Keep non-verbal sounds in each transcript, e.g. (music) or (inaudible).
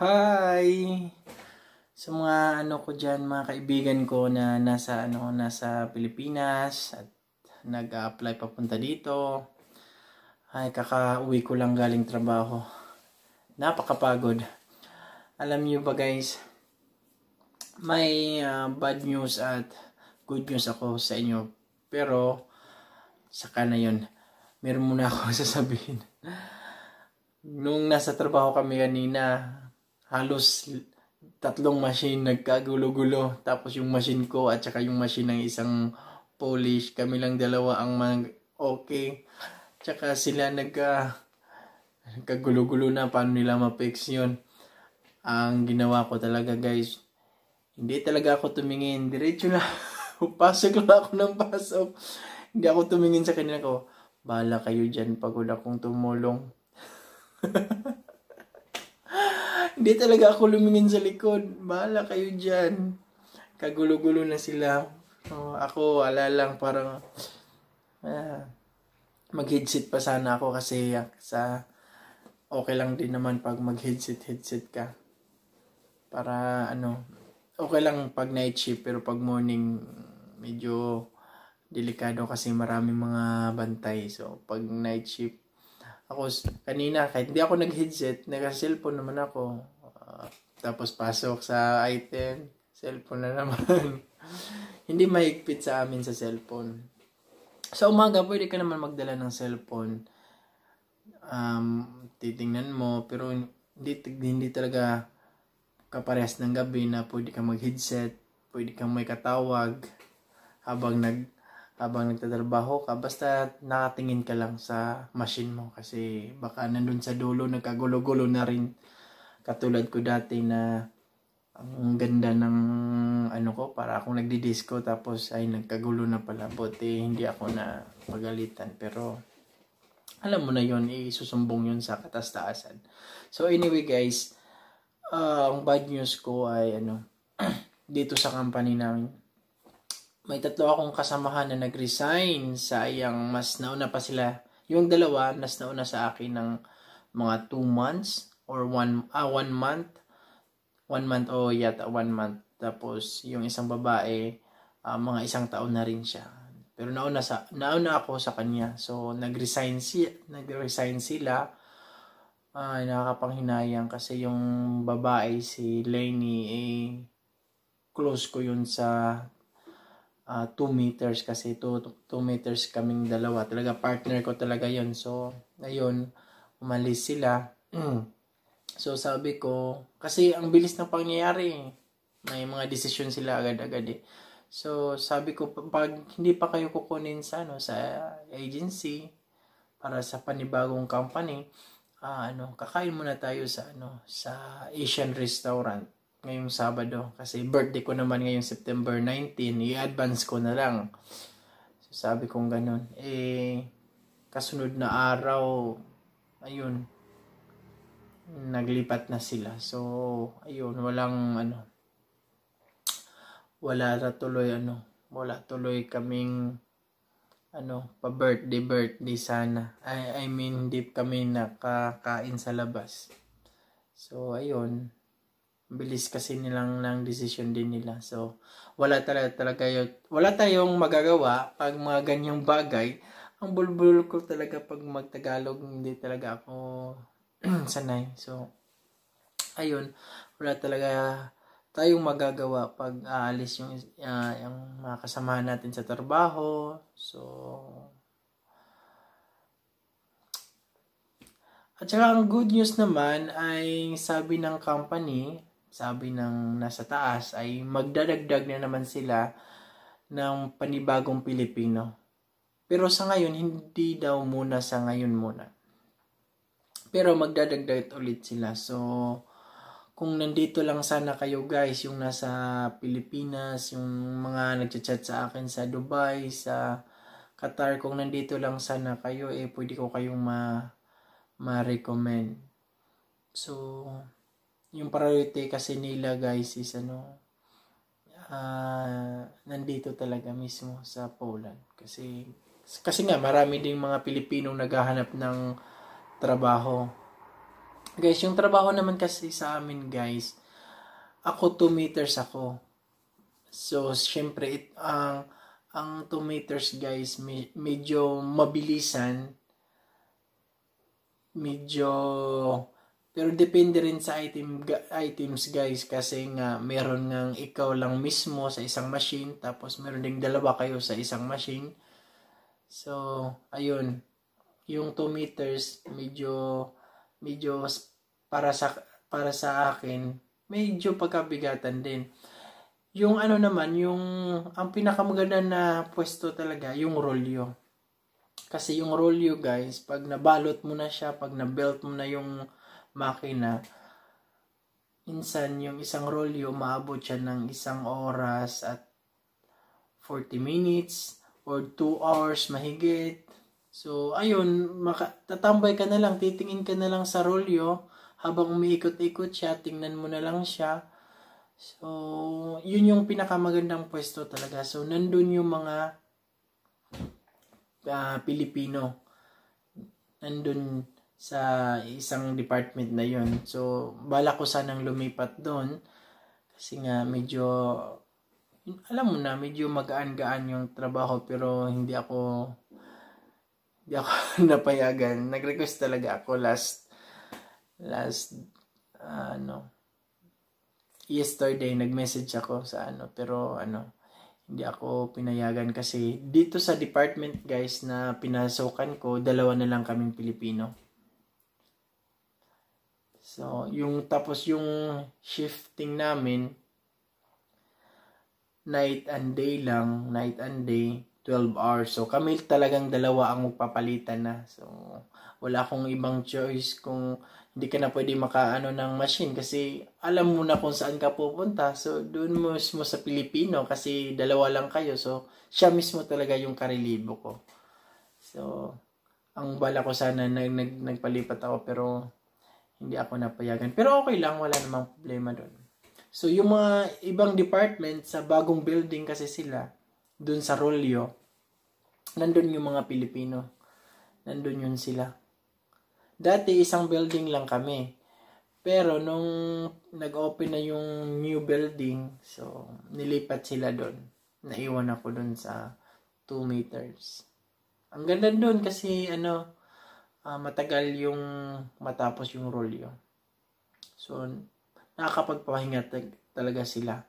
Hi! Sa mga ano ko diyan mga kaibigan ko na nasa, ano, nasa Pilipinas at nag-apply papunta dito. Ay, kaka-uwi ko lang galing trabaho. Napakapagod. Alam niyo ba guys, may uh, bad news at good news ako sa inyo. Pero, saka na yun. Meron muna ako (laughs) sasabihin. Nung nasa trabaho kami kanina, halos tatlong machine nagkagulo-gulo. Tapos yung machine ko at saka yung machine ng isang Polish. Kami lang dalawa ang mag okay. Tsaka sila nagka nagkagulo-gulo na paano nila ma-fix yun. Ang ginawa ko talaga guys, hindi talaga ako tumingin. Diretso na. (laughs) pasok lang ako ng pasok. Hindi ako tumingin sa kanila ko. Bala kayo dyan. wala akong tumulong. (laughs) Hindi talaga ako lumingin sa likod. Bahala kayo dyan. Kagulo-gulo na sila. Oh, ako, wala lang, parang... Ah, mag-headset pa sana ako kasi sa okay lang din naman pag mag-headset headset ka. Para ano, okay lang pag night shift pero pag morning medyo delikado kasi maraming mga bantay. So, pag night shift, ako kanina kahit hindi ako nag-headset, nag-cellphone naman ako. Tapos pasok sa item, cellphone na naman. (laughs) Hindi mahigpit sa amin sa cellphone. Sa umaga, pwede ka naman magdala ng cellphone. Um, titingnan mo, pero hindi, hindi talaga kapares ng gabi na pwede kang mag-headset, pwede kang may katawag habang nag habang nagtatrabaho ka, basta nakatingin ka lang sa machine mo kasi baka nandun sa dulo nagkagulo-gulo na rin Katulad ko dati na ang ganda ng ano ko, para akong nagdi-disco tapos ay nagkagulo na pala. Buti hindi ako na pagalitan. Pero alam mo na yon isusumbong yon sa katastaasan. So anyway guys, uh, ang bad news ko ay ano, (clears throat) dito sa company namin, may tatlo akong kasamahan na nag-resign sa mas nauna pa sila. Yung dalawa, mas nauna sa akin ng mga 2 months or one, ah, one month. One month, o oh, yata one month. Tapos, yung isang babae, uh, mga isang taon na rin siya. Pero nauna, sa, nauna ako sa kanya. So, nagresign si, nag-resign sila. Ay, uh, nakakapanghinayang kasi yung babae, si Lenny, eh, close ko yun sa 2 uh, ah, two meters kasi 2 meters kaming dalawa. Talaga partner ko talaga yun So, ngayon umalis sila. (clears throat) So sabi ko, kasi ang bilis ng pangyayari eh. May mga desisyon sila agad-agad eh. So sabi ko, pag hindi pa kayo kukunin sa, ano, sa agency para sa panibagong company, ah, ano, kakain muna tayo sa ano, sa Asian restaurant ngayong Sabado kasi birthday ko naman ngayong September 19, i-advance ko na lang. So, sabi kong ganun. Eh, kasunod na araw, ayun, naglipat na sila. So, ayun, walang ano, wala na tuloy ano, wala tuloy kaming ano, pa birthday birthday sana. I, I mean, hindi kami nakakain sa labas. So, ayun, bilis kasi nilang ng decision din nila. So, wala talaga talaga yun. Wala tayong magagawa pag mga ganyang bagay. Ang bulbul ko talaga pag magtagalog, hindi talaga ako Mm. sanay. So, ayun, wala talaga tayong magagawa pag aalis yung, uh, yung mga kasamahan natin sa trabaho. So, at saka ang good news naman ay sabi ng company, sabi ng nasa taas ay magdadagdag na naman sila ng panibagong Pilipino. Pero sa ngayon, hindi daw muna sa ngayon muna. Pero magdadagdag ulit sila. So, kung nandito lang sana kayo guys, yung nasa Pilipinas, yung mga nagchat-chat sa akin sa Dubai, sa Qatar, kung nandito lang sana kayo, eh pwede ko kayong ma ma-recommend. So, yung priority kasi nila guys is ano, uh, nandito talaga mismo sa Poland. Kasi, kasi nga marami ding mga Pilipinong naghahanap ng trabaho. Guys, yung trabaho naman kasi sa amin, guys, ako 2 meters ako. So, syempre, it, ang, ang 2 meters, guys, me, medyo mabilisan. Medyo, pero depende rin sa item, items, guys, kasi nga, meron ng ikaw lang mismo sa isang machine, tapos meron ding dalawa kayo sa isang machine. So, ayun yung 2 meters medyo medyo para sa para sa akin medyo pagkabigatan din. Yung ano naman, yung ang pinakamaganda na pwesto talaga, yung rolyo. Kasi yung rolyo guys, pag nabalot mo na siya, pag nabelt mo na yung makina, insan yung isang rolyo, maabot siya ng isang oras at 40 minutes or 2 hours mahigit. So, ayun, maka- tatambay ka na lang, titingin ka na lang sa rolyo habang umiikot-ikot siya, tingnan mo na lang siya. So, yun yung pinakamagandang pwesto talaga. So, nandun yung mga uh, Pilipino. Nandun sa isang department na yun. So, bala ko sanang lumipat doon. Kasi nga, medyo, alam mo na, medyo magaan-gaan yung trabaho pero hindi ako di ako (laughs) napayagan. Nag-request talaga ako last last uh, ano yesterday nag-message ako sa ano pero ano hindi ako pinayagan kasi dito sa department guys na pinasukan ko dalawa na lang kaming Pilipino. So, yung tapos yung shifting namin night and day lang, night and day 12 hours. So, kami talagang dalawa ang magpapalitan na. So, wala akong ibang choice kung hindi ka na pwede makaano ng machine kasi alam mo na kung saan ka pupunta. So, doon mismo sa Pilipino kasi dalawa lang kayo. So, siya mismo talaga yung karelibo ko. So, ang bala ko sana nag, nag, nagpalipat ako pero hindi ako napayagan. Pero okay lang, wala namang problema doon. So, yung mga ibang department sa bagong building kasi sila, dun sa Rolyo, nandun yung mga Pilipino. Nandun yun sila. Dati, isang building lang kami. Pero, nung nag-open na yung new building, so, nilipat sila doon. Naiwan ako doon sa 2 meters. Ang ganda doon kasi, ano, uh, matagal yung matapos yung rolyo. So, nakakapagpahinga talaga sila.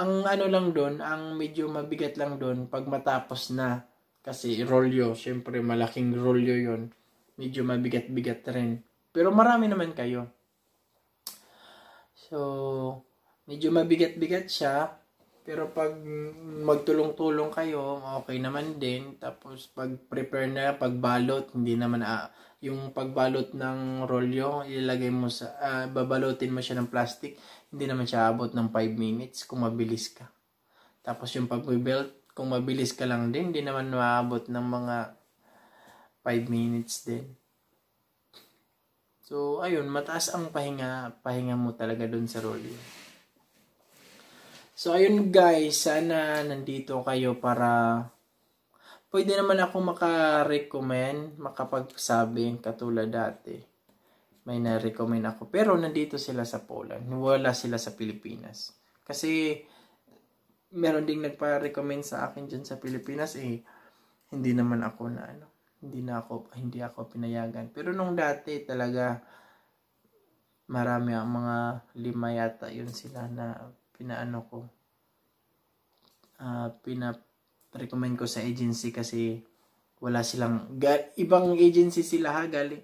Ang ano lang doon, ang medyo mabigat lang doon pag matapos na kasi rolyo, syempre malaking rolyo 'yon. Medyo mabigat-bigat rin. Pero marami naman kayo. So, medyo mabigat-bigat siya. Pero pag magtulong-tulong kayo, okay naman din. Tapos pag prepare na, pagbalot, hindi naman ah, yung pagbalot ng rolyo, ilalagay mo sa, ah, babalutin mo siya ng plastic hindi naman siya abot ng 5 minutes kung mabilis ka. Tapos yung pag belt kung mabilis ka lang din, hindi naman maabot ng mga 5 minutes din. So, ayun, mataas ang pahinga, pahinga mo talaga dun sa rolling. So, ayun guys, sana nandito kayo para pwede naman ako makarecommend, makapagsabi katulad dati may na-recommend ako. Pero nandito sila sa Poland. Wala sila sa Pilipinas. Kasi meron ding nagpa-recommend sa akin dyan sa Pilipinas eh hindi naman ako na ano hindi na ako hindi ako pinayagan pero nung dati talaga marami ang mga lima yata yun sila na pinaano ko uh, ah, pina-recommend ko sa agency kasi wala silang ibang agency sila ha galing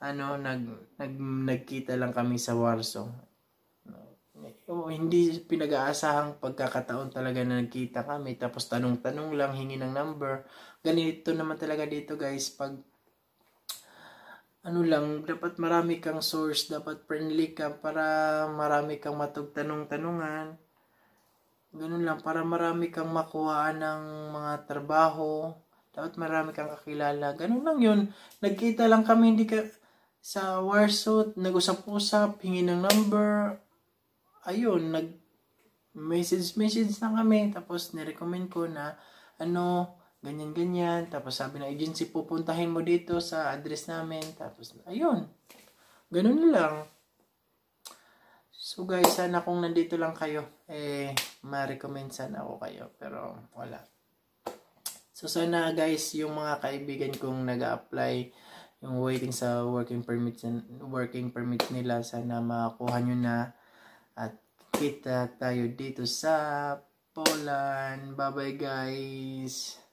ano nag, nag nagkita lang kami sa Warsaw. Oh, hindi pinag-aasahang pagkakataon talaga na nagkita kami tapos tanong-tanong lang hingi ng number. Ganito naman talaga dito guys pag ano lang dapat marami kang source, dapat friendly ka para marami kang matugtanong-tanungan. Ganun lang para marami kang makuha ng mga trabaho. Dapat marami kang kakilala. Ganun lang yun. Nagkita lang kami, hindi ka, sa Warsuit, nag-usap-usap, hingi ng number. Ayun, nag-message-message na kami. Tapos, nirecommend ko na, ano, ganyan-ganyan. Tapos sabi ng agency, pupuntahin mo dito sa address namin. Tapos, ayun. Ganun lang. So guys, sana kung nandito lang kayo, eh, ma-recommend sana ako kayo. Pero wala. So sana guys, yung mga kaibigan kong nag apply yung waiting sa working permit working permit nila sana makuha nyo na at kita tayo dito sa Poland bye bye guys